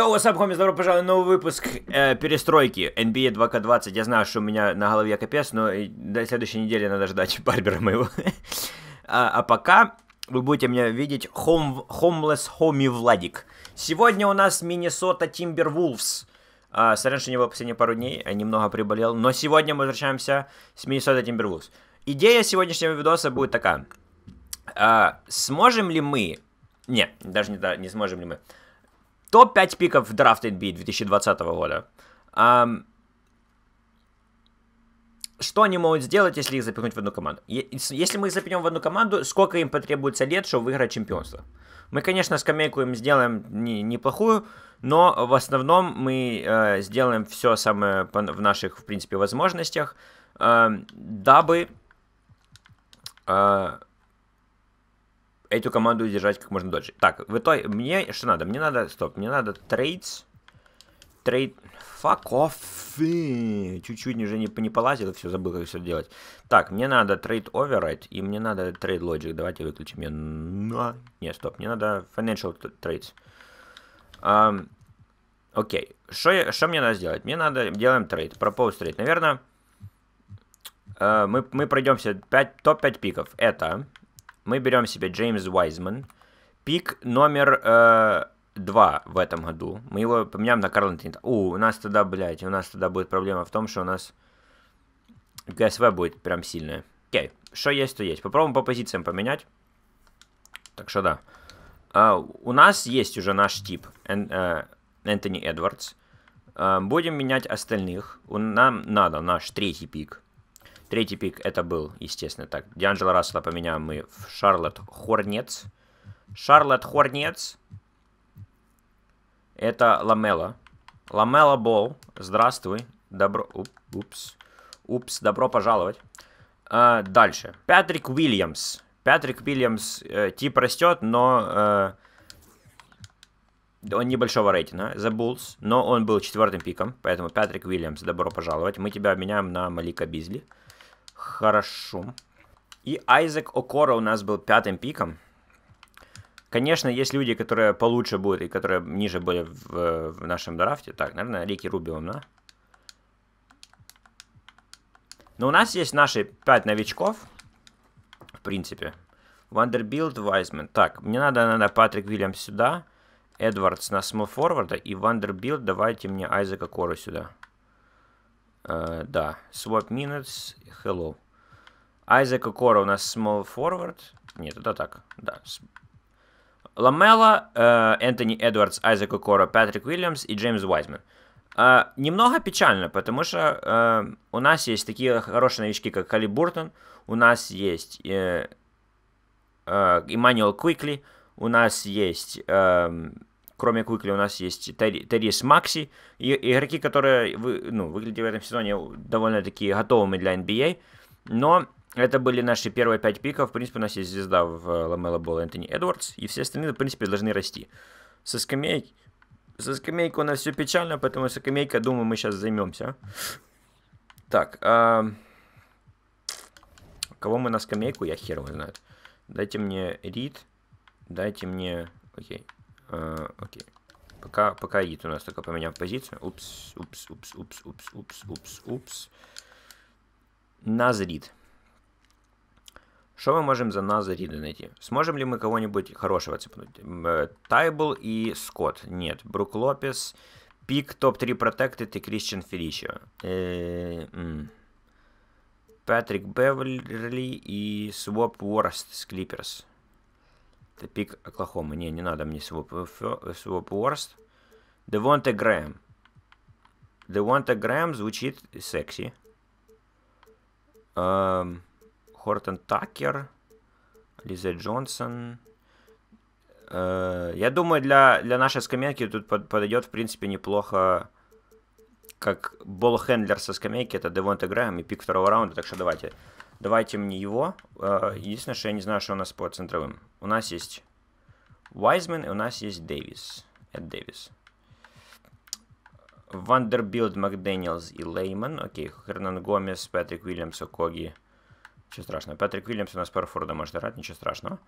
Йоу, what's up, homies? Добро пожаловать в новый выпуск э, перестройки NBA 2 k 20 Я знаю, что у меня на голове капец, но до следующей недели надо ждать Барбера моего. а, а пока вы будете меня видеть home, Homeless Homie Владик. Сегодня у нас Миннесота Тимбервулфс. А, сорян, что не было последние пару дней, я немного приболел. Но сегодня мы возвращаемся с Миннесота Тимбервулфс. Идея сегодняшнего видоса будет такая. А, сможем ли мы... Не, даже не, не сможем ли мы. Топ-5 пиков в драфт NBA 2020 года. Um, что они могут сделать, если их запихнуть в одну команду? Если мы их запихнем в одну команду, сколько им потребуется лет, чтобы выиграть чемпионство? Мы, конечно, скамейку им сделаем не, неплохую, но в основном мы э, сделаем все самое в наших, в принципе, возможностях, э, дабы э, эту команду держать как можно дольше. Так, в итоге, мне что надо? Мне надо, стоп, мне надо трейдс, трейд, fuck off, чуть-чуть уже не, не полазил, все, забыл, как все делать. Так, мне надо трейд override, и мне надо трейд logic, давайте выключим ее, но, не, стоп, мне надо financial trades. Um, окей, что мне надо сделать? Мне надо, делаем трейд, propose трейд, наверное, uh, э, мы, мы пройдемся топ-5 пиков, это мы берем себе Джеймс Уайзман. Пик номер э, 2 в этом году. Мы его поменяем на Карла Антонитта. У, у нас тогда, блядь, у нас тогда будет проблема в том, что у нас ГСВ будет прям сильное. Окей, что есть, то есть. Попробуем по позициям поменять. Так что да. А, у нас есть уже наш тип э, Энтони Эдвардс. Э, будем менять остальных. нам надо наш третий пик. Третий пик это был, естественно, так. Дианджело Рассела поменяем мы в Шарлотт Хорнец. Шарлотт Хорнец. Это Ламела. Ламела Бол. Здравствуй. Добро... Уп, упс. Упс, добро пожаловать. А, дальше. Патрик Уильямс. Патрик Уильямс э, тип растет, но... Э, он небольшого рейтинга, The Bulls, но он был четвертым пиком, поэтому Патрик Уильямс, добро пожаловать. Мы тебя обменяем на Малика Бизли. Э, Хорошо. И Айзек Окора у нас был пятым пиком. Конечно, есть люди, которые получше будут и которые ниже были в, в нашем драфте. Так, наверное, Рики Рубио, да? Но у нас есть наши пять новичков. В принципе. Вандербилд, Вайзмен. Так, мне надо, надо Патрик Вильямс сюда. Эдвардс на смол форварда. И Вандербилд, давайте мне Айзека Кору сюда. Э, да, swap minutes, hello. Айзек Окора у нас small forward. Нет, это так, да. Ламела, э, Энтони Эдвардс, Айзек Окора, Патрик Уильямс и Джеймс Уайзман. Э, немного печально, потому что э, у нас есть такие хорошие новички, как Хали Буртон, у нас есть э, э, Квикли. Куикли, у нас есть... Э, кроме Куикли у нас есть Террис Макси, и игроки, которые вы, ну, выглядели в этом сезоне довольно-таки готовыми для NBA, а. но это были наши первые пять пиков. В принципе, у нас есть звезда в Ламела Болл Энтони Эдвардс, и все остальные, в принципе, должны расти. Со скамейки, со скамейки у нас все печально, поэтому со скамейка, думаю, мы сейчас займемся. Так, а... кого мы на скамейку, я хер его знает. Дайте мне Рид, дайте мне... Окей, Э, окей. Пока, пока идит у нас только поменял позицию. Упс, упс, упс, упс, упс, упс, упс, упс. Назрид. Что мы можем за Назарида найти? Сможем ли мы кого-нибудь хорошего цепнуть? Э, Тайбл и Скотт. Нет. Брук Лопес, Пик, топ-3 Protected и Кристиан Феличио. Э, Патрик Беверли и Своп Уорст с Клиперс. Пик Оклахома. Не, не надо мне своп, своп э, э, Worst. Девонте Грэм. Девонте Грэм звучит секси. Эм, Хортон Такер. Лиза Джонсон. я думаю, для, для нашей скамейки тут под, подойдет, в принципе, неплохо как болл-хендлер со скамейки, это Девонте Грэм и пик второго раунда, так что давайте Давайте мне его. Э, единственное, что я не знаю, что у нас по центровым. У нас есть Вайзмен и у нас есть Дэвис. Эд Дэвис. Вандербилд, Макдэниелс и Лейман. Окей, Хернан Гомес, Патрик Уильямс, Окоги. Ничего страшного. Патрик Уильямс у нас Парфорда может играть, ничего страшного.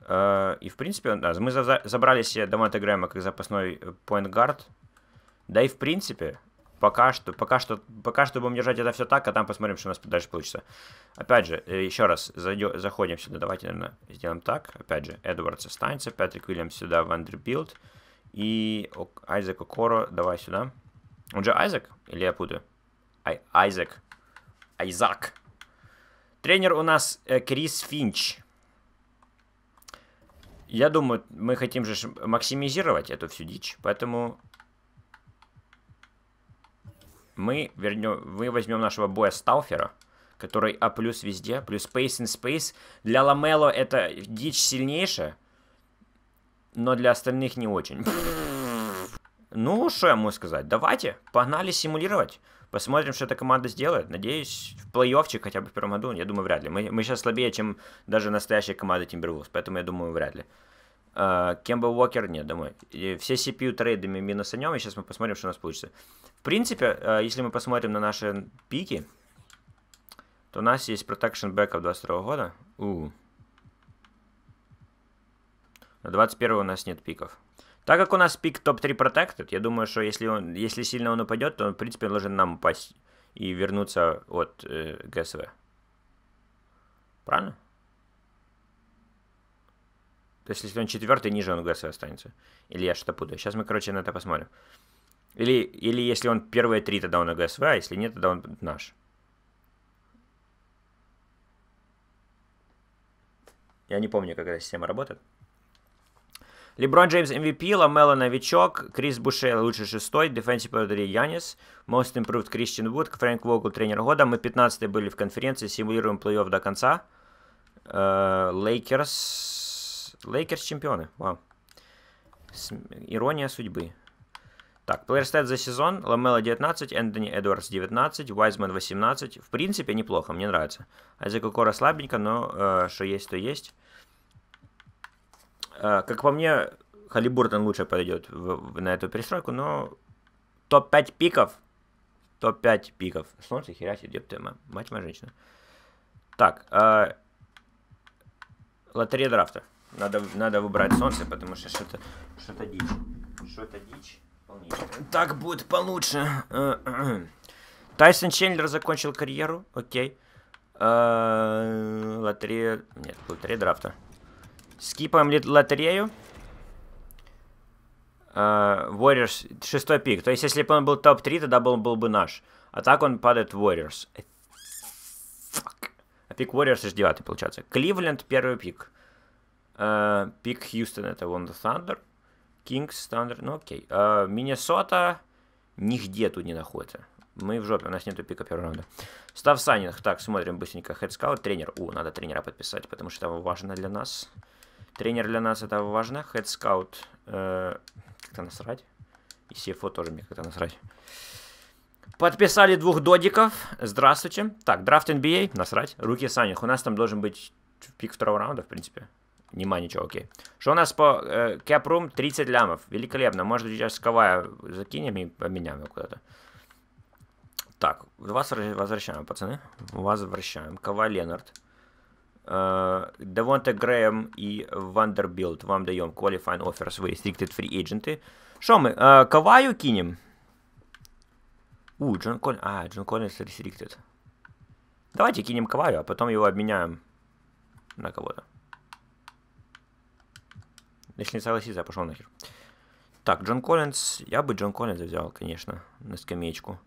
Э, и, в принципе, да, мы забрали себе Дамата Грэма как запасной поинт-гард. Э, да и, в принципе, пока что, пока что, пока что будем держать это все так, а там посмотрим, что у нас дальше получится. Опять же, э, еще раз зайдем, заходим сюда, давайте, наверное, сделаем так. Опять же, Эдвардс останется, Патрик Уильямс сюда, Вандербилд и Айзек Окоро, давай сюда. Он же Айзек? Или я путаю? Ай, Айзек. Айзак. Тренер у нас э, Крис Финч. Я думаю, мы хотим же максимизировать эту всю дичь, поэтому мы, вернем, мы возьмем нашего боя Стауфера, который А плюс везде, плюс Space in Space. Для Ламело это дичь сильнейшая, но для остальных не очень. Ну, что я могу сказать? Давайте, погнали симулировать. Посмотрим, что эта команда сделает. Надеюсь, в плей-оффчик хотя бы в первом году, я думаю, вряд ли. Мы, мы сейчас слабее, чем даже настоящая команда Timberwolves, поэтому я думаю, вряд ли. А, Кемба Уокер, нет, домой. И все CPU трейдами минус о нем, и сейчас мы посмотрим, что у нас получится. В принципе, а, если мы посмотрим на наши пики, то у нас есть Protection Backup 22 года. У. На 21 у нас нет пиков. Так как у нас пик топ-3 Protected, я думаю, что если, он, если сильно он упадет, то он, в принципе, должен нам упасть и вернуться от э, ГСВ. Правильно? То есть, если он четвертый, ниже он ГС останется. Или я что-то путаю. Сейчас мы, короче, на это посмотрим. Или, или если он первые три, тогда он ГСВ, а если нет, тогда он наш. Я не помню, как эта система работает. Леброн Джеймс MVP, эм Ламела новичок, Крис Буше лучший шестой, Defensive Player Янис, Most Improved Кристиан Вуд, Фрэнк Вогл тренер года. Мы 15 были в конференции, симулируем плей-офф до конца. Э, Лейкерс, Лейкерс чемпионы. Вау. С... Ирония судьбы. Так, плеерстет за сезон. Ламела 19, Энтони Эдвардс 19, Вайзман 18. В принципе, неплохо, мне нравится. Айзека Кора слабенько, но э, что есть, то есть. Э, как по мне, Халибуртон лучше подойдет в, в, на эту перестройку, но топ-5 пиков. Топ-5 пиков. Солнце херачит, где ты, мать моя женщина. Так, э, лотерея драфта. Надо, надо выбрать солнце, потому что что-то что-то дичь. Что-то дичь. Полнейшая. Так будет получше. Тайсон Чендлер закончил карьеру. Окей. Э, лотерея... Нет, лотерея драфта. Скипаем лотерею. Э, Warriors, шестой пик. То есть, если бы он был топ-3, тогда был, был бы наш. А так он падает в Warriors. Fuck. А пик Warriors аж девятый, получается. Кливленд, первый пик. Э, пик Хьюстон это Вонда Thunder. Кингс, Thunder, ну окей. Э, Миннесота нигде тут не находится. Мы в жопе, у нас нету пика первого раунда. Став Санинг. Так, смотрим быстренько. Хедскаут, тренер. У, надо тренера подписать, потому что это важно для нас. Тренер для нас это важно. Хедскаут. Э, как-то насрать. И CFO тоже мне как-то насрать. Подписали двух додиков. Здравствуйте. Так, драфт NBA. А. Насрать. Руки Санинг. У нас там должен быть пик второго раунда, в принципе. Нема ничего, окей. Что у нас по... Э, Кэпрум 30 лямов. Великолепно. Может сейчас Кавая закинем и поменяем его куда-то. Так, вас возвращаем, пацаны. Возвращаем. Кава Ленард. Э, Девонте Грэм и Вандербилд. Вам даем qualifying offers. Вы restricted free agent. Что мы? Э, Каваю кинем? У, Джон Коллинс. А, Джон Коллинс restricted. Давайте кинем Каваю, а потом его обменяем на кого-то. Если не согласится, я пошел нахер. Так, Джон Коллинз. Я бы Джон Коллинза взял, конечно, на скамеечку.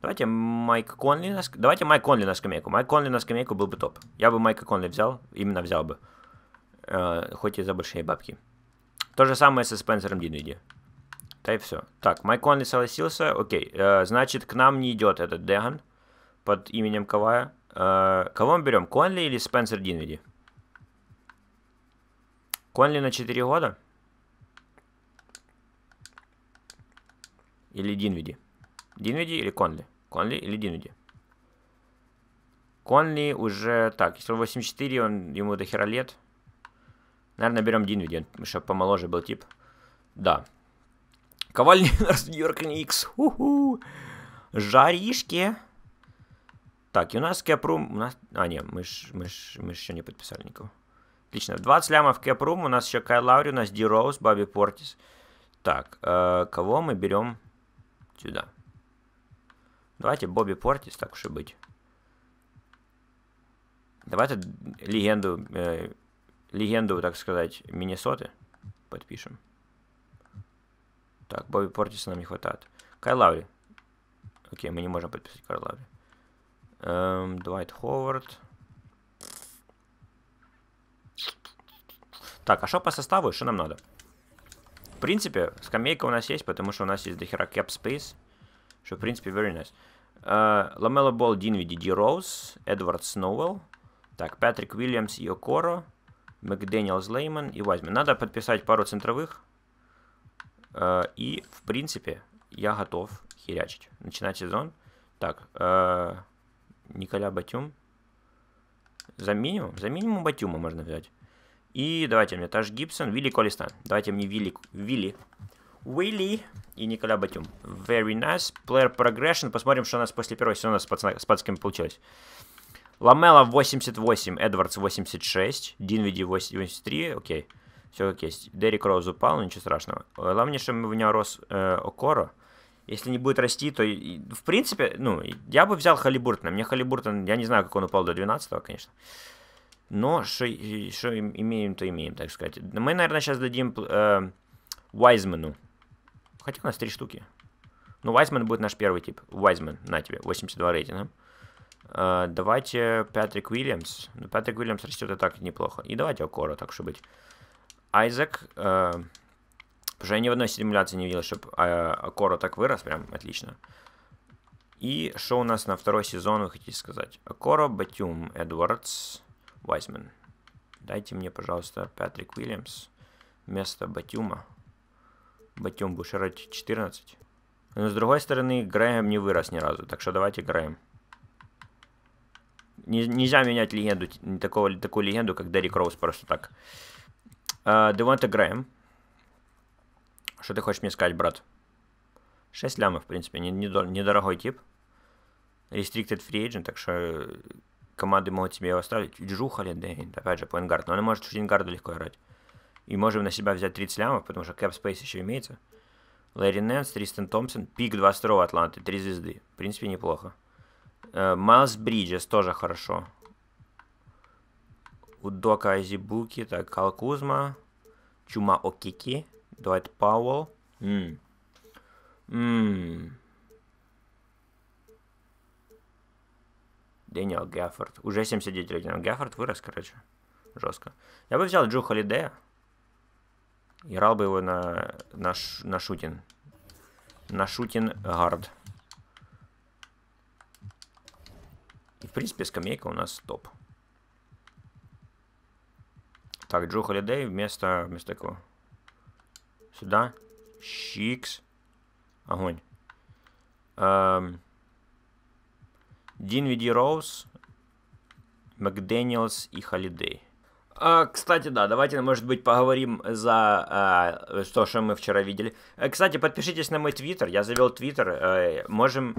Давайте Майк Конли на, ск... Давайте Майк Конли на скамейку. Майк Конли на скамейку был бы топ. Я бы Майка Конли взял, именно взял бы. Э, хоть и за большие бабки. То же самое со Спенсером Динвиди. Да и все. Так, Майк Конли согласился. Окей. Э, значит, к нам не идет этот Деган под именем Кавая. Э, кого мы берем, Конли или Спенсер Динвиди? Конли на 4 года? Или Динвиди? Динвиди или Конли? Конли или Динвиди? Конли уже... Так, если он 84, он, ему до хера лет. Наверное, берем Динвиди, чтобы помоложе был тип. Да. Ковальни Нью-Йорк Никс. Уху. Жаришки. Так, и у нас Кепрум... У нас... А, нет, мы ж, мы еще не подписали никого. Отлично. 20 лямов кэп-рум. У нас еще Кайл Лаури, у нас Ди Роуз, Бобби Портис. Так, э, кого мы берем сюда? Давайте Бобби Портис, так уж и быть. Давайте легенду, э, легенду, так сказать, Миннесоты подпишем. Так, Бобби Портиса нам не хватает. Кайл Лаури. Окей, мы не можем подписать Кайл Лаури. Эм, Двайт Ховард. Так, а что по составу? Что нам надо? В принципе, скамейка у нас есть, потому что у нас есть дохера cap space. Что, в принципе, very nice. Ламела Болл, Динвиди, Ди Роуз, Эдвард Сноуэлл. Так, Патрик Уильямс и Окоро. Макдэниелс Лейман и возьми. Надо подписать пару центровых. Uh, и, в принципе, я готов херячить. Начинать сезон. Так, uh, Николя Батюм. За минимум, за минимум Батюма можно взять. И давайте мне Таш Гибсон, Вилли Колистан. Давайте мне Вилли, Вилли Уилли и Николя Батюм. Very nice. Player progression. Посмотрим, что у нас после первого сезона с, пацана, с пацанами получилось. Ламела 88, Эдвардс 86, Динвиди 83, окей. Все как есть. Дерек Роуз упал, ничего страшного. Главное, что у него рос э, Окоро. Если не будет расти, то, и, в принципе, ну, я бы взял Халибуртона. Мне Халибуртон, я не знаю, как он упал до 12 го конечно. Но что имеем, то имеем, так сказать. Мы, наверное, сейчас дадим э, Вайзману. Хотя у нас три штуки. Ну, Вайзман будет наш первый тип. Вайзман, на тебе, 82 рейтинга. Э, давайте Патрик Уильямс. Ну, Патрик Уильямс растет и так неплохо. И давайте Окора, так что быть. Айзек. Э, потому что я ни в одной симуляции не видел, чтобы э, Окора так вырос. Прям отлично. И что у нас на второй сезон, вы хотите сказать? Окора, Батюм, Эдвардс. Вайзман. Дайте мне, пожалуйста, Патрик Уильямс вместо Батюма. Батюм Бушерать 14. Но с другой стороны, Грэм не вырос ни разу, так что давайте Грэм. Нельзя менять легенду, такого, такую легенду, как Дерри Роуз, просто так. Девонта uh, Грэм. Что ты хочешь мне сказать, брат? 6 лямов, в принципе, недорогой тип. Restricted free agent, так что команды могут тебе его оставить. Джу Холидейн, опять же, поингард, но он может шутингарда легко играть. И можем на себя взять 30 лямов, потому что кэп-спейс еще имеется. Лэри Нэнс, Тристан Томпсон, пик 22-го Атланты, 3 звезды. В принципе, неплохо. Э, Майлз Бриджес тоже хорошо. У Дока Айзибуки, так, Калкузма, Чума Окики, Дуайт Пауэлл. Ммм. Ммм. Дэниел Геффорд. Уже 79 лет. Геффорд вырос, короче. Жестко. Я бы взял Джу Холидея. Играл бы его на, на, на шутин. На шутин гард. И, в принципе, скамейка у нас топ. Так, Джо Холидей вместо, вместо кого? Сюда. Щикс. Огонь. Эм, Динвиди Роуз, Макдэниелс и Холидей. А, кстати, да, давайте, может быть, поговорим за а, то, что мы вчера видели. А, кстати, подпишитесь на мой твиттер, я завел твиттер, а, можем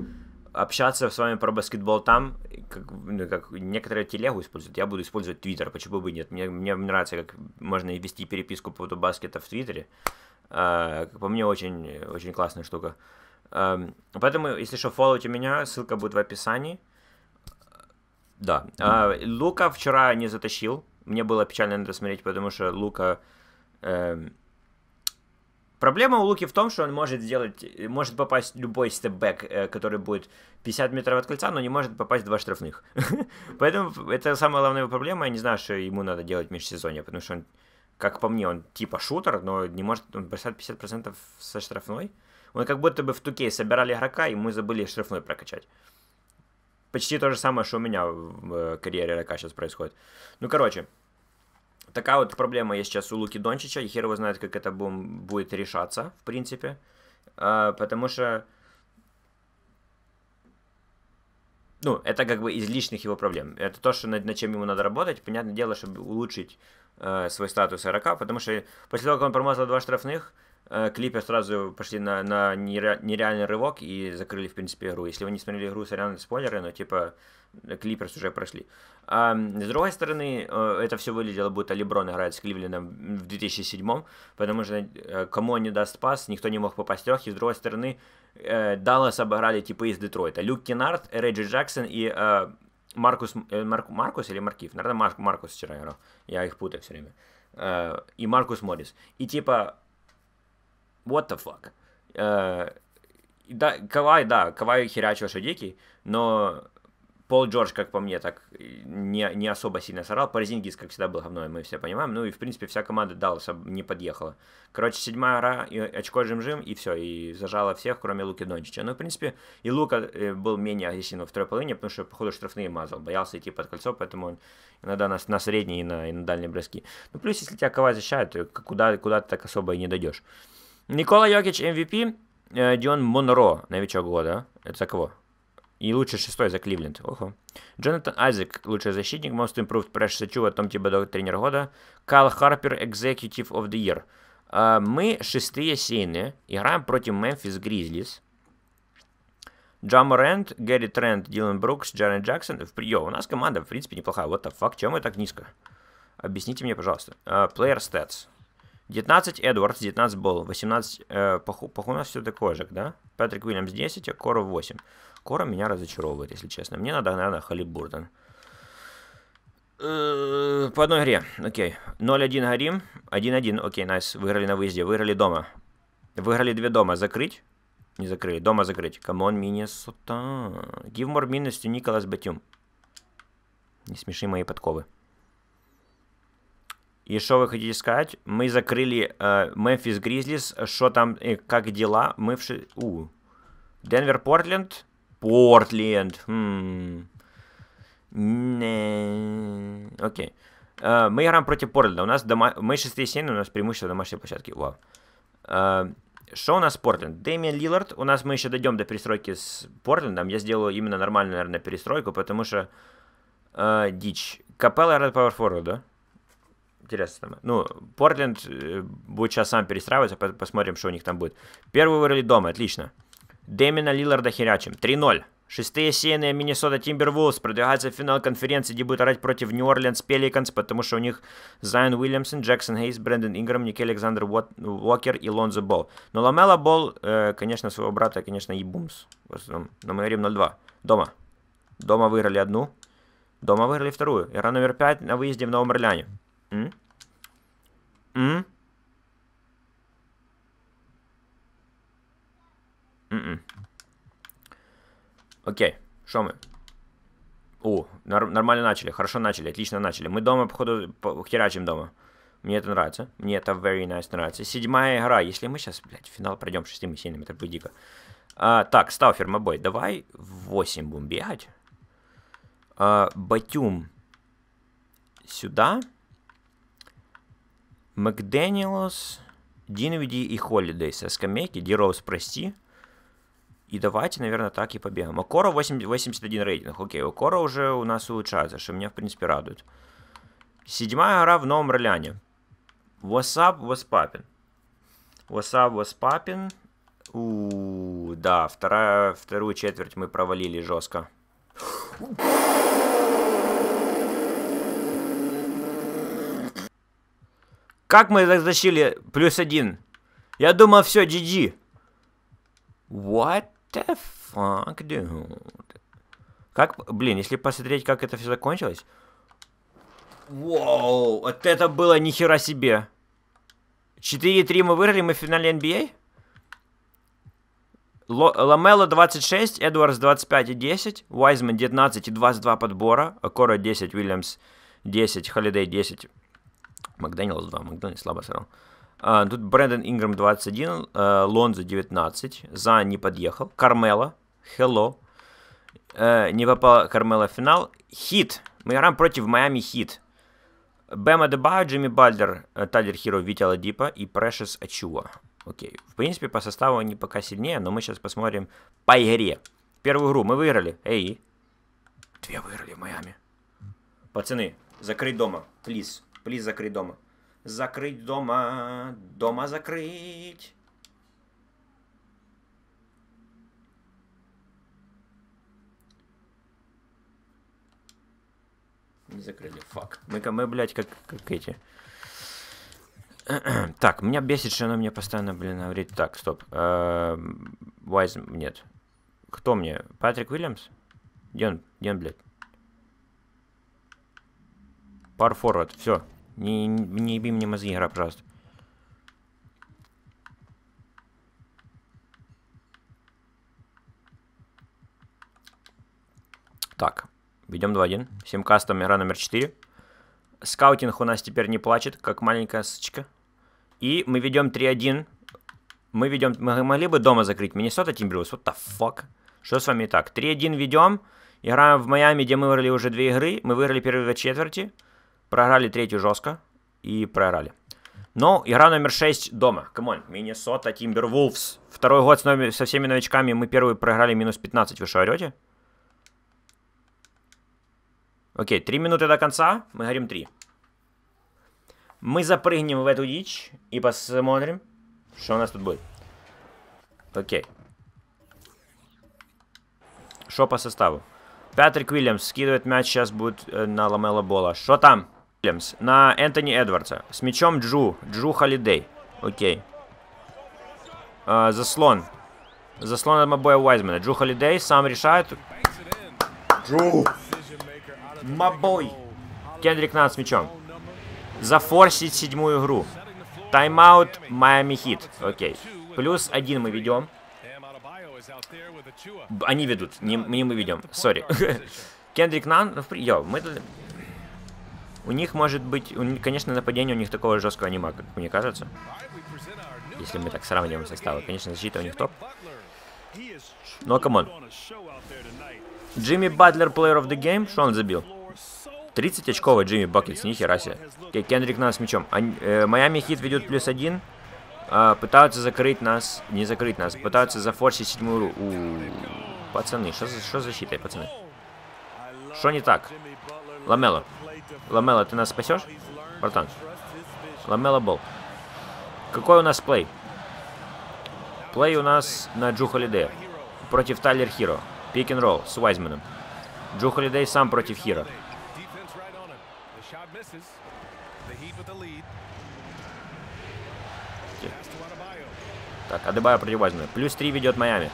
общаться с вами про баскетбол там, как, ну, как некоторые телегу используют, я буду использовать твиттер, почему бы нет, мне, мне нравится, как можно вести переписку по поводу баскета в твиттере, а, по мне очень, очень классная штука. Эм, поэтому, если что, фоллоуйте меня, ссылка будет в описании. Да. А, Лука вчера не затащил. Мне было печально это смотреть, потому что Лука... Эм, проблема у Луки в том, что он может сделать, может попасть любой степбэк, э, который будет 50 метров от кольца, но не может попасть два штрафных. Поэтому это самая главная проблема. Я не знаю, что ему надо делать в межсезонье, потому что он, как по мне, он типа шутер, но не может он бросать 50% со штрафной. Мы как будто бы в туке собирали игрока, и мы забыли штрафной прокачать. Почти то же самое, что у меня в э, карьере игрока сейчас происходит. Ну, короче, такая вот проблема есть сейчас у Луки Дончича, и хер его знает, как это будет решаться, в принципе. А, потому что ну, это как бы из личных его проблем. Это то, что над, над чем ему надо работать, понятное дело, чтобы улучшить э, свой статус игрока, потому что после того, как он промазал два штрафных, Э, Клипер сразу пошли на, на нереальный рывок и закрыли, в принципе, игру. Если вы не смотрели игру, сорян, спойлеры, но типа Клиперс уже прошли. А, с другой стороны, э, это все выглядело, будто Леброн играет с Кливлендом в 2007 потому что э, кому он не даст пас, никто не мог попасть трех. И с другой стороны, Даллас обыграли типа из Детройта. Люк Кеннард, Реджи Джексон и Маркус, Марк, Маркус или Маркив? Наверное, Марк, Маркус вчера играл. Я их путаю все время. и Маркус Моррис. И типа what the fuck. Э, да, Кавай, да, Кавай херячил, что дикий, но Пол Джордж, как по мне, так не, не особо сильно сорал. Порзингис, как всегда, был говной, мы все понимаем. Ну и, в принципе, вся команда Далласа не подъехала. Короче, седьмая ра, и очко жим-жим и все, и зажала всех, кроме Луки Дончича. Ну, в принципе, и Лука э, был менее агрессивен во второй половине, потому что, походу, штрафные мазал, боялся идти под кольцо, поэтому он иногда на, на средние и на, и на дальние броски. Ну, плюс, если тебя Кавай защищает, куда, куда ты так особо и не дойдешь. Никола Йокич MVP, э, Дион Монро, новичок года. Это за кого? И лучший шестой за Кливленд. Ого. Джонатан Айзек лучший защитник, Most Improved Press Сачува, Том Тибадок, тренер года. Кайл Харпер, Executive of the Year. А, мы шестые сейны, играем против Мемфис Гризлис. Джамарент, Гэри Трент, Дилан Брукс, Джарен Джексон. Йо, у нас команда, в принципе, неплохая. Вот the fuck, чем мы так низко? Объясните мне, пожалуйста. Uh, player stats. 19 Эдвардс, 19 Болл, 18 э, Паху, у нас все такое же, да? Патрик Уильямс 10, а Кора 8. Кора меня разочаровывает, если честно. Мне надо, наверное, Халибуртон. Э, по одной игре, окей. 0-1 горим, 1-1, окей, найс. Выиграли на выезде, выиграли дома. Выиграли две дома, закрыть? Не закрыли, дома закрыть. Камон, Миннесота. Гивмор минус Николас Батюм. Не смеши мои подковы. И что вы хотите сказать? Мы закрыли Мемфис э, Гризлис. Что там, э, как дела? Мы в... Ши... У. Денвер, Портленд? Портленд. Хм. Не. Окей. Э, мы играем против Портленда. У нас дома... Мы 6-7, у нас преимущество домашней площадки. Вау. Э, что у нас Портленд? Дэмиан Лилард. У нас мы еще дойдем до перестройки с Портлендом. Я сделаю именно нормальную, наверное, перестройку, потому что э, дичь. Капелла Ред Пауэрфорда, да? интересно там. Ну, Портленд э, будет сейчас сам перестраиваться, посмотрим, что у них там будет. Первый выиграли дома, отлично. Дэмина Лиларда херячим. 3-0. Шестые сеянные Миннесота Тимбервулс продвигаются в финал конференции, где будут играть против Нью-Орлеанс Пеликанс, потому что у них Зайн Уильямсон, Джексон Хейс, Брэндон Инграм, Никки Александр Уокер и Лонзо Болл. Но Ламела Болл, э, конечно, своего брата, конечно, и Бумс. В основном. Но мы говорим 0-2. Дома. Дома выиграли одну. Дома выиграли вторую. Игра номер 5 на выезде в Новом Орлеане. М? М? Mm-mm. М-м. Окей, что мы? О, нор- нормально начали, хорошо начали, отлично начали. Мы дома, походу, по- херачим дома. Мне это нравится. Мне это very nice нравится. Седьмая игра. Если мы сейчас, блядь, в финал пройдем шестыми сериями, это будет дико. А, так, стал фермобой. Давай в 8 будем бегать. А, батюм сюда. Макдэниелс, Динвиди и Холидей со скамейки. Дироуз, прости. И давайте, наверное, так и побегаем. Окора 8, 81 рейтинг. Окей, Окора уже у нас улучшается, что меня, в принципе, радует. Седьмая гора в Новом Орлеане. What's up, what's poppin? What's up, what's poppin? У, -у, -у да, вторая, вторую четверть мы провалили жестко. Как мы затащили плюс один? Я думал, все, GG. What the fuck, dude? Как, блин, если посмотреть, как это все закончилось... Вау, вот это было нихера себе. 4-3 мы выиграли, мы в финале NBA? Ламело 26, Эдвардс 25 и 10, Уайзман 19 и 22 подбора, Акора 10, Уильямс 10, Холидей 10. Макдэнилс 2, Макдэнилс слабо сыграл. А, тут Брэндон Инграм 21, э, Лонзо 19, За не подъехал, Кармела, hello, э, не попал Кармела в финал, Хит, мы играем против Майами Хит, Бэма Дебай, Джимми Бальдер, э, Тайлер Хиро, Витя Ладипа и Прэшес Ачуа. Окей, в принципе, по составу они пока сильнее, но мы сейчас посмотрим по игре. Первую игру мы выиграли, эй, две выиграли в Майами. Пацаны, закрыть дома, плиз. Плиз закрыть дома. Закрыть дома. Дома закрыть. Не закрыли. Фак. Мы, мы блядь, как, как эти. Так, меня бесит, что она мне постоянно, блин, говорит. Так, стоп. Вайз, эм, нет. Кто мне? Патрик Уильямс? Где он? Где он, блядь? Пар форвард, все, не, не еби мне мозги, игра, пожалуйста. Так, ведем 2-1. 7 кастом, игра номер 4. Скаутинг у нас теперь не плачет, как маленькая сычка. И мы ведем 3-1. Мы ведем... Мы могли бы дома закрыть Миннесота Тимбрюс. What the fuck? Что с вами так? 3-1 ведем. Играем в Майами, где мы выиграли уже две игры. Мы выиграли первые две четверти. Проиграли третью жестко и проиграли. Но игра номер 6 дома. Камон, Миннесота Тимбервулфс. Второй год с нови, со всеми новичками мы первый проиграли минус 15. Вы что, орете? Окей, 3 минуты до конца. Мы говорим 3. Мы запрыгнем в эту дичь и посмотрим, что у нас тут будет. Окей. Что по составу? Патрик Уильямс скидывает мяч, сейчас будет э, на Ламела Бола. Что там? Уильямс на Энтони Эдвардса. С мячом Джу. Джу Холидей. Окей. Э, заслон. Заслон от Мабоя Уайзмена. Джу Холидей сам решает. Джу. Мабой. Кендрик Нан с мячом. Зафорсить седьмую игру. Тайм-аут Майами Хит. Окей. Плюс один мы ведем. Они ведут. Не, не мы ведем. Сори. Кендрик Нан. Ну, Йо, мы у них может быть... У, конечно, нападение у них такого жесткого анима, как мне кажется. Если мы так сравниваем составы. Конечно, защита у них топ. Но, камон. Джимми Батлер, плеер of the game. Что он забил? 30 очковый Джимми Бакетс, нихера себе. Кендрик нас с мячом. Э, Майами Хит ведет плюс один. А, пытаются закрыть нас, не закрыть нас, пытаются зафорсить седьмую У -у -у. Пацаны, что за, что за защитой, пацаны? Что не так? Ламело. Ламела, ты нас спасешь? Братан. Ламела был. Какой у нас плей? Плей у нас на Джу Холидея. Против Тайлер Хиро. Пик н ролл с Уайзменом. Джу Холидей сам против Хиро. Так, Адебая против Уайзмена. Плюс 3 ведет Майами.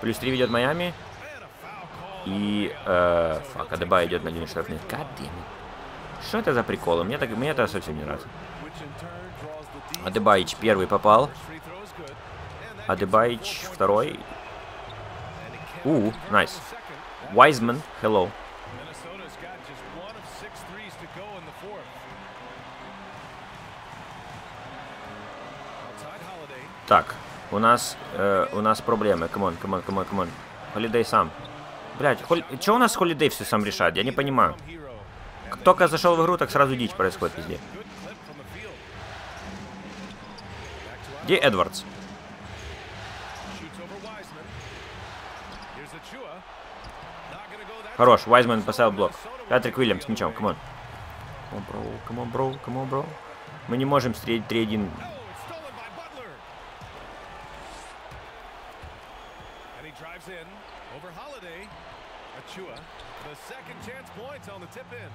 Плюс 3 ведет Майами. И... Э, фак, Адеба идет на линию штрафных. Goddamn. Что это за приколы? Мне, так, мне это совсем не нравится. Адебаич первый попал. Адебаич второй. У, найс. Уайзман, hello. Так, у нас, э, у нас проблемы. Камон, камон, камон, камон. Holiday сам. Блять, холи... Че у нас Холидей все сам решает? Я не понимаю. Как только зашел в игру, так сразу дичь происходит везде. Где Эдвардс? Хорош, Вайзман поставил блок. Патрик Уильямс, ничем, камон. Камон, бро, камон, бро, камон, бро. Мы не можем встретить 3-1. over Holiday. Achua, the second chance points on the tip in.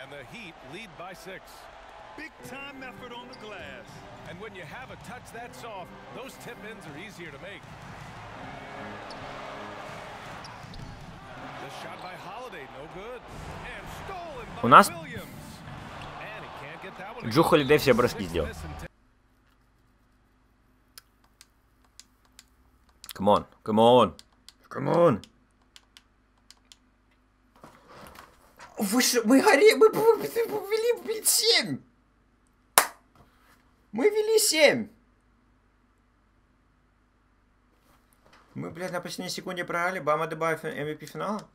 And the Heat lead by six. Big time effort on the glass. And when you have a touch that soft, those tip ins are easier to make. The shot by Holiday, no good. And stolen by все броски сделал. Come on, come on. Come on. Выше, мы горе, мы вели, блин, семь, Мы вели семь, Мы, блядь, на последней секунде проиграли. Бама добавил MVP эм финала.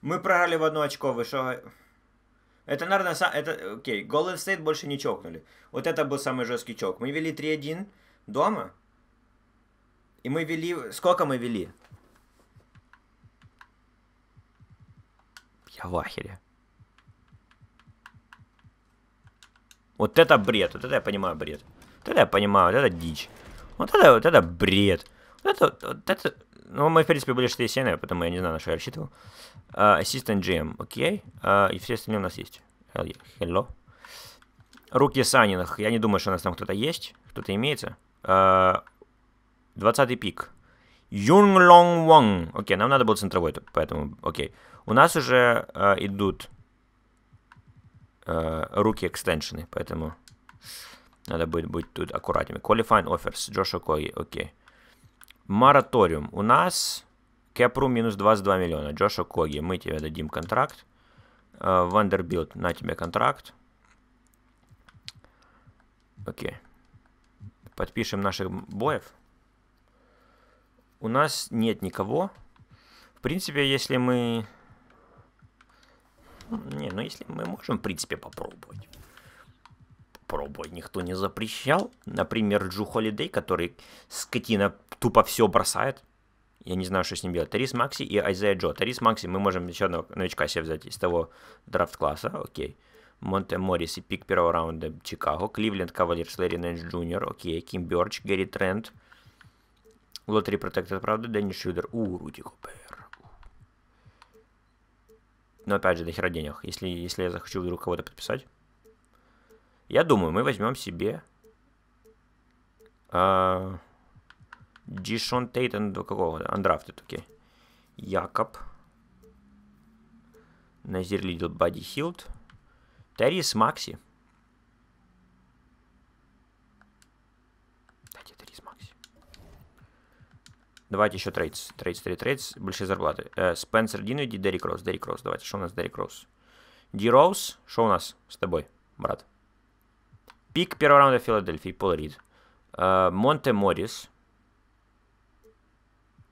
Мы проиграли в одно очко. Вы шо... Это, наверное, са... это, окей, Golden State больше не чокнули. Вот это был самый жесткий чок. Мы вели 3-1 дома. И мы вели... Сколько мы вели? Я в ахере. Вот это бред, вот это я понимаю бред. Вот это я понимаю, вот это дичь. Вот это, вот это бред. Вот это, вот это... Ну, мы, в принципе, были 67, поэтому я не знаю, на что я рассчитывал. Uh, assistant GM, окей. Okay. А, uh, и все остальные у нас есть. Hello. Руки Саниных. Я не думаю, что у нас там кто-то есть. Кто-то имеется. Uh, а, 20 пик. Юн Лонг Вонг. Окей, нам надо было центровой, поэтому окей. Okay. У нас уже э, идут э, руки экстеншены, поэтому надо будет быть тут аккуратнее. Qualifying offers, Джоша Коги, окей. Мораториум. У нас Кепру минус 22 миллиона. Джошу Коги, мы тебе дадим контракт. Э, Вандербилд, на тебе контракт. Окей. Подпишем наших боев. У нас нет никого. В принципе, если мы не, ну если мы можем, в принципе, попробовать. Попробовать никто не запрещал. Например, Джу Холидей, который скотина тупо все бросает. Я не знаю, что с ним делать. Тарис Макси и Айзея Джо. Тарис Макси, мы можем еще одного новичка себе взять из того драфт-класса. Окей. Монте Моррис и пик первого раунда Чикаго. Кливленд Кавалерс, Лэри Нэнс Джуниор. Окей. Ким Бёрч, Гэри Трент. Лотери Протектор, правда, Дэнни Шюдер. У, Руди Купер. Но опять же, до хера денег. Если, если я захочу вдруг кого-то подписать. Я думаю, мы возьмем себе... А... Джишон Тейт какого-то. Андрафтед, окей. Якоб. Назир Лидл Бади Хилд. Тарис Макси. Давайте еще трейдс. Трейдс, трейдс, трейдс. Большие зарплаты. Э, Спенсер Динвиди, Деррик Роуз. Деррик Роуз. Давайте, что у нас Деррик Роуз? Ди Роуз, что у нас с тобой, брат? Пик первого раунда Филадельфии, Пол Рид. Э, Монте Моррис.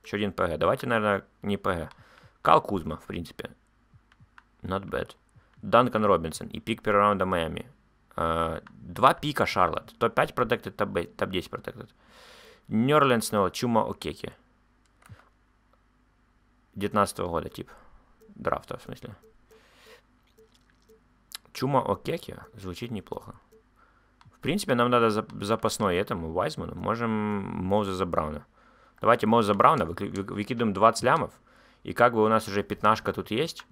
Еще один ПГ. Давайте, наверное, не ПГ. Кал Кузма, в принципе. Not bad. Данкан Робинсон и пик первого раунда Майами. Э, два пика Шарлотт. Топ-5 протектед, топ-10 протектед. Нерленд снова Чума Океки. 19 -го года тип драфта, в смысле. Чума Океки звучит неплохо. В принципе, нам надо запасной этому Вайзману. Можем Моуза Брауна. Давайте Моуза Брауна выкидываем 20 лямов. И как бы у нас уже пятнашка тут есть.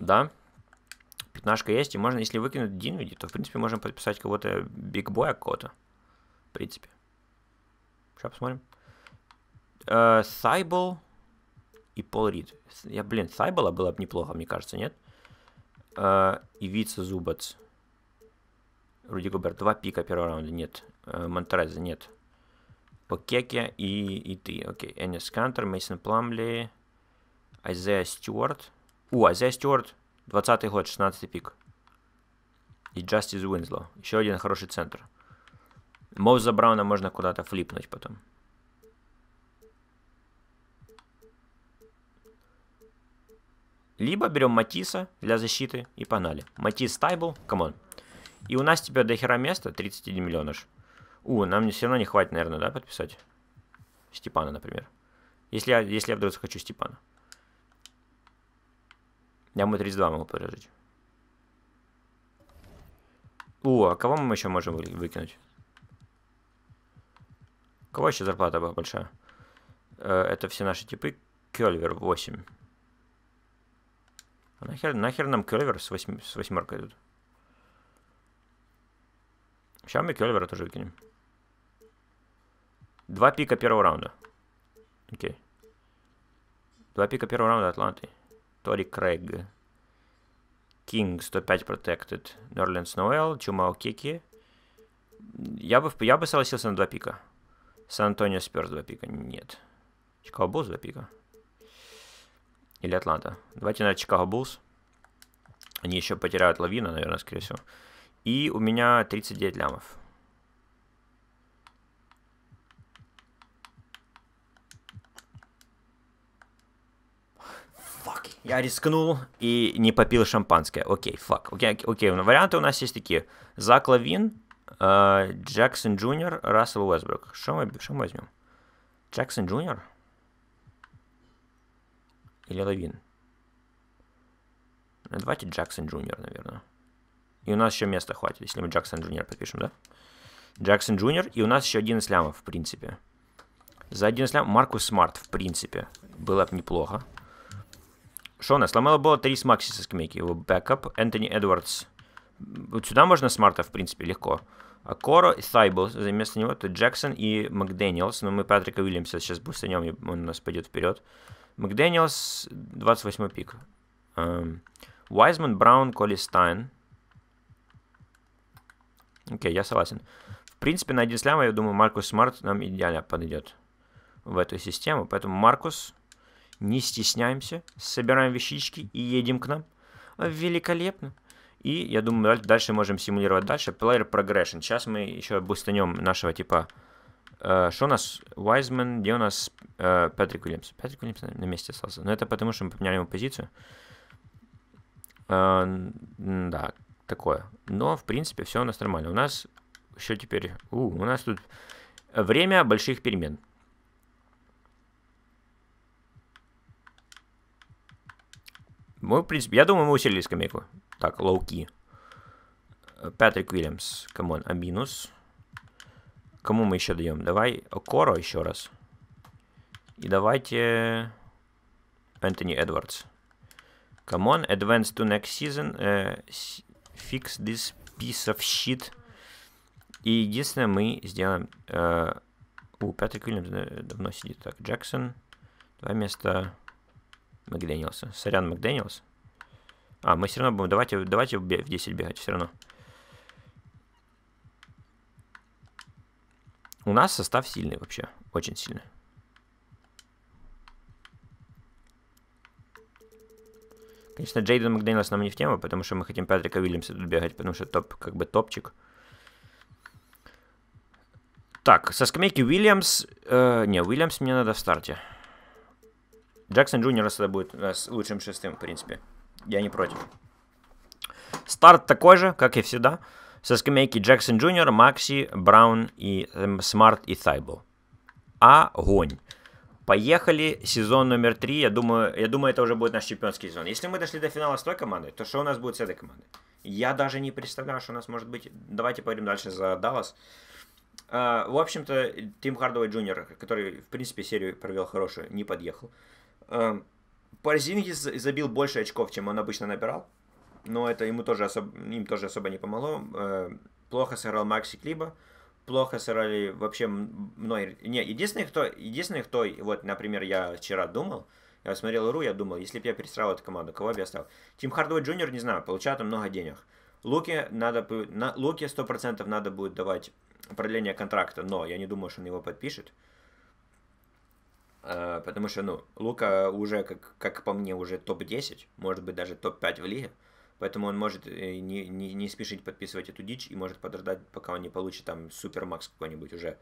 Да. Пятнашка есть. И можно, если выкинуть Динвиди, то, в принципе, можем подписать кого-то бигбоя какого-то. В принципе. Сейчас посмотрим. Э, Сайбл. Uh, и Пол Рид. Я, блин, Сайбала было бы неплохо, мне кажется, нет? Э, и Вица Зубац. Руди Губерт. Два пика первого раунда. Нет. Э, Монтереза. Нет. Покеке и, и ты. Окей. Энис Кантер, Мейсон Пламли, Айзея Стюарт. У, Айзея Стюарт. 20 год, 16 пик. И Джастис Уинзло. Еще один хороший центр. Моуза Брауна можно куда-то флипнуть потом. Либо берем Матиса для защиты и панали. Матис Тайбл, камон. И у нас теперь дохера места 31 миллион аж. У, нам все равно не хватит, наверное, да, подписать? Степана, например. Если я, если я вдруг захочу Степана. Я ему 32 могу подождать. О, а кого мы еще можем выкинуть? У кого еще зарплата была большая? Э, это все наши типы. Кельвер 8. А нахер, нахер нам Кельвер с, восьми, с восьмеркой идут? Сейчас мы Кельвера тоже выкинем. Два пика первого раунда. Окей. Два пика первого раунда Атланты. Тори Крейг. Кинг 105 Protected. Норлендс Ноэл. Чумао Кики. Я бы, я бы согласился на два пика. Сан-Антонио Сперс два пика. Нет. Чикаго Буллс два пика. Или Атланта. Давайте на Чикаго Булс. Они еще потеряют лавина, наверное, скорее всего. И у меня 39 лямов. Fuck. Я рискнул и не попил шампанское. Окей, фак. Окей, окей. Ну, варианты у нас есть такие. Зак Лавин, э, Джексон Джуниор, Рассел Уэсбрук. Что мы, что мы возьмем? Джексон Джуниор? Или Лавин? Давайте Джексон Джуниор, наверное. И у нас еще места хватит, если мы Джексон Джуниор подпишем, да? Джексон Джуниор, и у нас еще один слямов, в принципе. За один слям Маркус Смарт, в принципе. Было а бы неплохо. Что у нас? Ломело было три с Макси со скамейки. Его бэкап, Энтони Эдвардс. Вот сюда можно Смарта, в принципе, легко. А Коро и Сайбл вместо него. Это Джексон и Макдэниелс. Но мы Патрика Уильямса сейчас бустанем, он у нас пойдет вперед. Макдэниелс, 28 пик. Уайзман, Браун, Коли Стайн. Окей, я согласен. В принципе, на один сляма, я думаю, Маркус Смарт нам идеально подойдет в эту систему. Поэтому, Маркус, не стесняемся, собираем вещички и едем к нам. Великолепно. И, я думаю, дальше можем симулировать дальше. Player Progression. Сейчас мы еще бустанем нашего типа Шонас э, Уайзман, где у нас э, Патрик Уильямс? Патрик Уильямс на месте остался. Но это потому, что мы поменяли ему позицию. Э, да, такое. Но, в принципе, все у нас нормально. У нас еще теперь... У, у нас тут время больших перемен. Мы, в принципе, я думаю, мы усилили скамейку. Так, лоуки. Патрик Уильямс, камон, а минус... Кому мы еще даем? Давай Коро еще раз. И давайте Энтони Эдвардс. Come on, advance to next season. Uh, fix this piece of shit. И единственное, мы сделаем... Uh, у, Патрик Уильямс давно сидит. Так, Джексон. Два места Макдэниелса. Сорян, Макдэниелс. А, мы все равно будем... Давайте, давайте в 10 бегать, все равно. У нас состав сильный вообще, очень сильный. Конечно, Джейден Макденилс нам не в тему, потому что мы хотим Патрика Уильямса тут бегать, потому что топ, как бы топчик. Так, со скамейки Уильямс... Э, не, Уильямс мне надо в старте. Джексон Джуниор всегда будет у нас лучшим шестым, в принципе. Я не против. Старт такой же, как и всегда. Со скамейки Джексон Джуниор, Макси, Браун и эм, Смарт и Тайбл. Огонь. Поехали, сезон номер три. Я думаю, я думаю, это уже будет наш чемпионский сезон. Если мы дошли до финала с той командой, то что у нас будет с этой командой? Я даже не представляю, что у нас может быть. Давайте пойдем дальше за Даллас. А, в общем-то, Тим Хардовой Джуниор, который, в принципе, серию провел хорошую, не подъехал. Эм, Порзингис забил больше очков, чем он обычно набирал но это ему тоже особо, им тоже особо не помогло. Э, плохо сыграл Макси Клиба, плохо сыграли вообще мной. Не, единственный, кто, единственный, кто, вот, например, я вчера думал, я смотрел Ру, я думал, если бы я перестраивал эту команду, кого бы я стал? Тим Хардвей Джуниор, не знаю, получает там много денег. Луки надо на, Луке 100% надо будет давать продление контракта, но я не думаю, что он его подпишет. Э, потому что, ну, Лука уже, как, как по мне, уже топ-10, может быть, даже топ-5 в лиге. Поэтому он может э, не, не, не спешить подписывать эту дичь и может подождать, пока он не получит там супер макс какой-нибудь уже.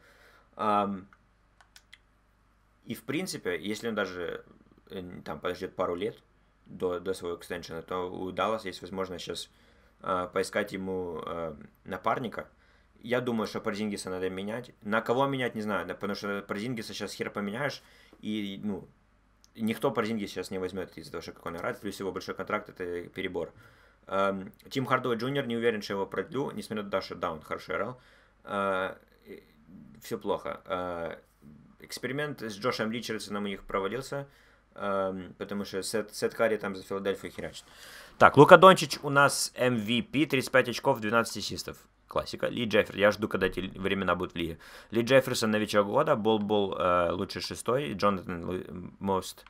И в принципе, если он даже э, там подождет пару лет до, до своего экстеншена, то у Dallas есть возможность сейчас а, поискать ему а, напарника. Я думаю, что Парзингиса надо менять. На кого менять, не знаю, потому что Парзингиса сейчас хер поменяешь, и, ну, никто Парзингис сейчас не возьмет из-за того, что как он играет, плюс его большой контракт, это перебор. Uh, Эм, Тим Хардовой Джуниор не уверен, что его продлю, несмотря на то, что да, он хорошо играл. Э, Все плохо. Э, эксперимент с Джошем Ричардсоном у них проводился, эм, потому что Сет, Сет Карри там за Филадельфию херачит. Так, Лука Дончич у нас MVP, эм 35 очков, 12 ассистов. Классика. Ли Джеффер. Я жду, когда эти времена будут в лиге. Ли Джефферсон новичок года, Бол Бол э, лучший шестой, Джонатан Мост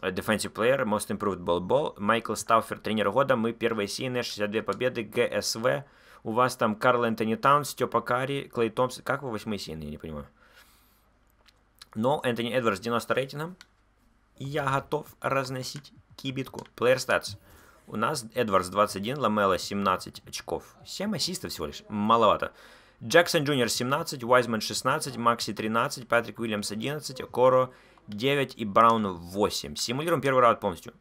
Э, defensive Player, Most Improved Ball Ball, Майкл Стауфер, тренер года, мы первые сильные, 62 победы, ГСВ, у вас там Карл Энтони Таунс, Степа Карри, Клей Томпс, как вы восьмые сильные, я не понимаю. Но Энтони Эдвардс 90 рейтингом, я готов разносить кибитку. Player Stats. У нас Эдвардс 21, Ламела 17 очков. 7 ассистов всего лишь, маловато. Джексон Джуниор 17, Уайзман 16, Макси 13, Патрик Уильямс 11, Коро 9 и Браун 8. Симулируем первый раунд полностью.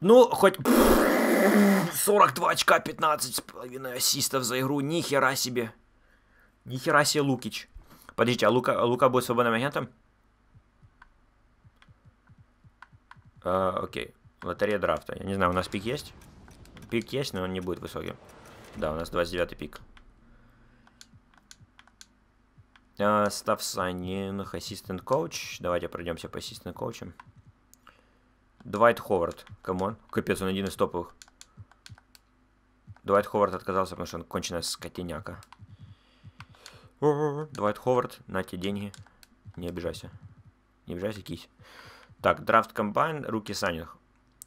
Ну, хоть... 42 очка, 15,5 ассистов за игру. нихера себе. нихера себе Лукич. Подождите, а Лука, Лука будет свободным агентом? А, окей. Лотерея драфта. Я не знаю, у нас пик есть? Пик есть, но он не будет высоким. Да, у нас 29 пик. А, Став Санинг, ассистент коуч. Давайте пройдемся по ассистент коучам. Двайт Ховард. Камон. Капец, он один из топовых. Дуайт Ховард отказался, потому что он конченая скотиняка. Дуайт Ховард, на те деньги. Не обижайся. Не обижайся, кись. Так, драфт комбайн, руки Саних.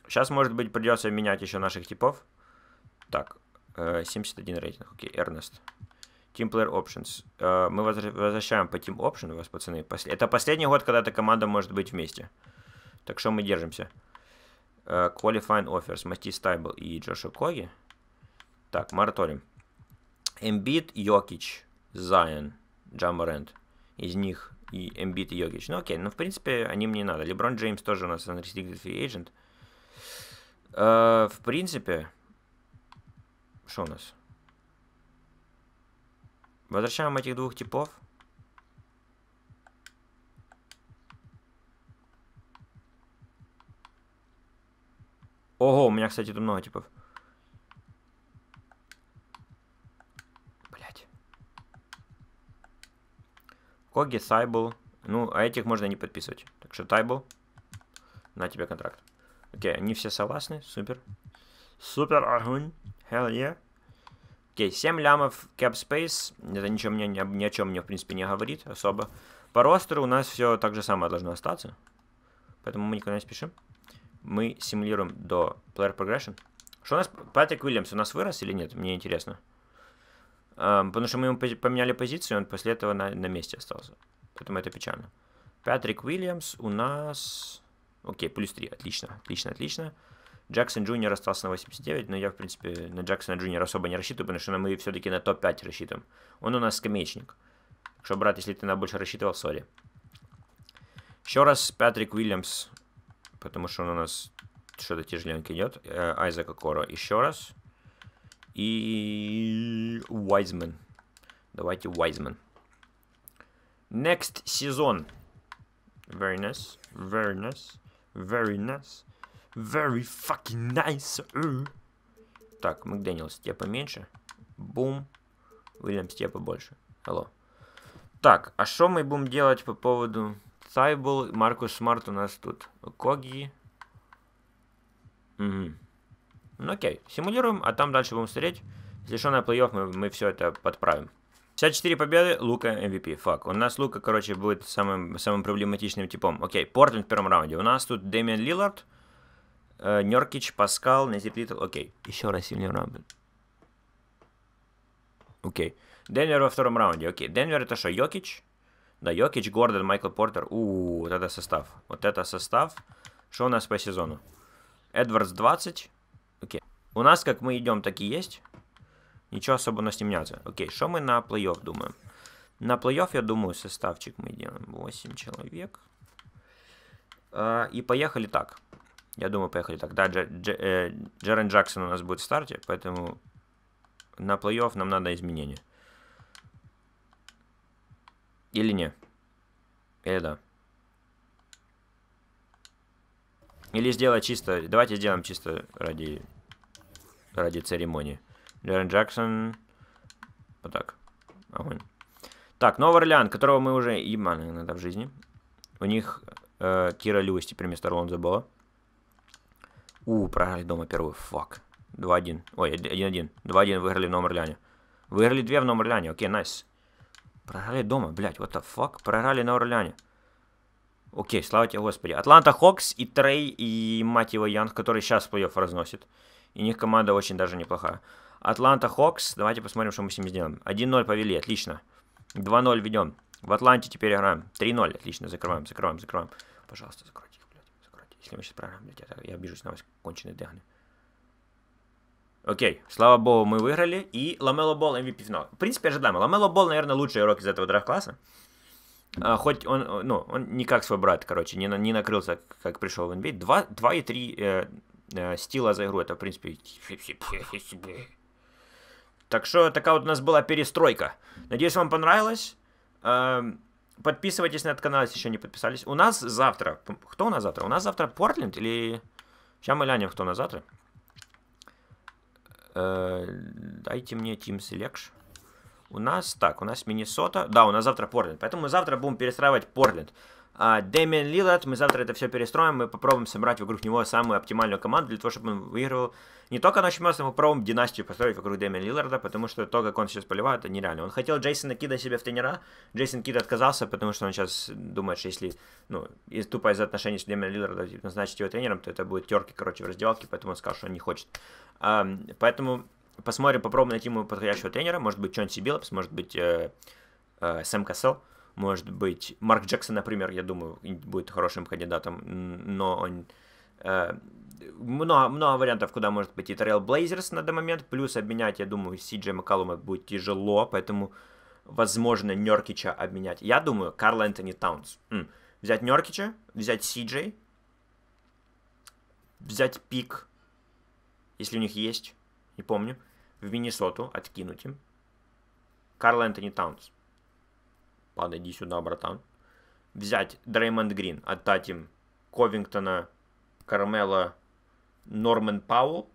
Сейчас, может быть, придется менять еще наших типов. Так, 71 э, рейтинг, окей, Эрнест. Team Player Options. Э, мы возвращаем по Team Option у вас, пацаны. Это последний год, когда эта команда может быть вместе. Так что мы держимся. Э, Qualifying Offers, Мастис Тайбл и Джошуа Коги. Так, мораторий. Эмбит, Йокич, Зайон, Джамарент. Из них и Эмбит и Йокич. Ну окей, ну в принципе они мне не надо. Леброн Джеймс тоже у нас unrestricted free agent. Э, в принципе, что у нас? Возвращаем этих двух типов. Ого, у меня, кстати, тут много типов. Коги, Сайбл. Ну, а этих можно не подписывать. Так что Тайбл, на тебе контракт. Окей, они все согласны, супер. Супер, огонь, hell yeah. Окей, okay, 7 лямов cap space, это ничего мне, ни, ни о чем мне, в принципе, не говорит особо. По ростеру у нас все так же самое должно остаться, поэтому мы никуда не спешим. Мы симулируем до player progression. Что у нас, Патрик Уильямс у нас вырос или нет, мне интересно. Потому что мы ему поменяли позицию, и он после этого на, на месте остался. Поэтому это печально. Патрик Уильямс у нас... Окей, плюс 3. Отлично, отлично, отлично. Джексон Джуниор остался на 89, но я, в принципе, на Джексона Джуниора особо не рассчитываю, потому что мы все-таки на топ-5 рассчитываем. Он у нас скамеечник. Так что, брат, если ты на больше рассчитывал, сори. Еще раз Патрик Уильямс, потому что он у нас что-то тяжеленько идет. Э, Айзека Коро еще раз и Уайзман. Давайте Уайзман. Next сезон. Very nice, very nice, very nice, very fucking nice. Э. Так, Макдэниелс, тебе поменьше. Бум. Уильямс, тебе побольше. Hello. Так, а что мы будем делать по поводу Сайбл, Маркус Смарт у нас тут. Коги. Угу. Ну окей, симулируем, а там дальше будем смотреть. Если на плей-офф, мы, мы все это подправим. 54 победы, Лука MVP, фак. У нас Лука, короче, будет самым, самым проблематичным типом. Окей, Портленд в первом раунде. У нас тут Дэмиан Лиллард, э, Неркич, Паскал, Назир Литл, окей. Еще раз сильный раунд. Окей. Денвер во втором раунде, окей. Денвер это что, Йокич? Да, Йокич, Гордон, Майкл Портер. Ууу, вот это состав. Вот это состав. Что у нас по сезону? Эдвардс 20, Окей. У нас, как мы идем так і є. Нічого особо з ним не делается. Окей, что мы на плей-офф думаємо? На плей-офф, я думаю, составчик мы делаем 8 человек. А, и поехали так. Я думаю, поехали так. Да, Джер, Джер, э, Джерен Джексон у нас будет в старте, поэтому на плей-офф нам надо изменения. Или не? Или да? Или сделать чисто... Давайте сделаем чисто ради... Ради церемонии. Лерен Джексон... Вот так. Огонь. Так, Новый Орлеан, которого мы уже ебаны иногда в жизни. У них э, Кира Льюис теперь вместо Лонза была. У, проиграли дома первую. Фак. 2-1. Ой, 1-1. 2-1 выиграли в Новом Орлеане. Выиграли 2 в Новом Орлеане. Окей, найс. Nice. Проиграли дома, блядь, what the fuck? Проиграли на Орлеане. Окей, слава тебе, Господи. Атланта Хокс и Трей, и, мать его, Янг, который сейчас плей разносит. И них команда очень даже неплохая. Атланта Хокс, давайте посмотрим, что мы с ними сделаем. 1-0 повели, отлично. 2-0 ведем. В Атланте теперь играем. 3-0, отлично, закрываем, закрываем, закрываем. Пожалуйста, закройте их, блядь, закройте. Если мы сейчас проиграем, блядь, я, я обижусь на вас, конченые дыхания. Окей, слава богу, мы выиграли. И Ламело Болл MVP эм финал. В принципе, ожидаемо. Ламело Болл, наверное, лучший игрок из этого драфт класса а, хоть он, э, ну, он не как свой брат, короче, не, не накрылся, как пришел в NBA. 2, 2 и 3 э, э, стила за игру, это, в принципе... Так что такая вот у нас была перестройка. Надеюсь, вам понравилось. Э, подписывайтесь на этот канал, если еще не подписались. У нас завтра... Кто у нас завтра? У нас завтра Портленд или... Сейчас мы глянем, кто у нас завтра. Э, дайте мне Team Selection. У нас, так, у нас Миннесота. Да, у нас завтра Портленд. Поэтому мы завтра будем перестраивать Портленд. А, Дэмиан мы завтра это все перестроим, мы попробуем собрать вокруг него самую оптимальную команду для того, чтобы он выигрывал не только ночь чемпионство, мы попробуем династию построить вокруг Дэмиана Лиларда, потому что то, как он сейчас поливает, это нереально. Он хотел Джейсона Кида себе в тренера, Джейсон Кид отказался, потому что он сейчас думает, что если, ну, из, тупо из-за отношений с Дэмианом Лилардом типа, назначить его тренером, то это будет терки, короче, в раздевалке, поэтому он сказал, что он не хочет. А, поэтому Посмотрим, попробуем найти ему подходящего тренера. Может быть, Чонси Биллапс, может быть, э, э, Сэм Кассел, может быть, Марк Джексон, например, я думаю, будет хорошим кандидатом, но он... Э, много, много вариантов, куда может пойти Трейл Блейзерс на данный момент, плюс обменять, я думаю, Си Джей Маккалума будет тяжело, поэтому, возможно, Неркича обменять. Я думаю, Карл Энтони Таунс. М. Взять Неркича, взять Си Джей, взять пик, если у них есть, не помню, в Миннесоту, откинуть им. Карл Энтони Таунс. Подойди сюда, братан. Взять Дреймонд Грин, отдать им Ковингтона, Кармела, Норман Пауэлл.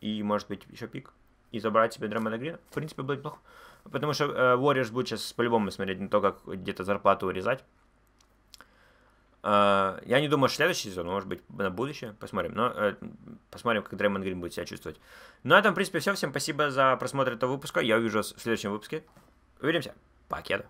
И, может быть, еще пик. И забрать себе Дреймонда Грина. В принципе, будет плохо. Потому что э, Warriors будет сейчас по-любому смотреть не то, как где-то зарплату урезать. А, я не думаю, что следующий сезон, может быть, на будущее, посмотрим. Но э, посмотрим, как Дреймонд Грин будет себя чувствовать. На ну, этом, в принципе, все. Всем спасибо за просмотр этого выпуска. Я увижу вас в следующем выпуске. Увидимся. Покеда.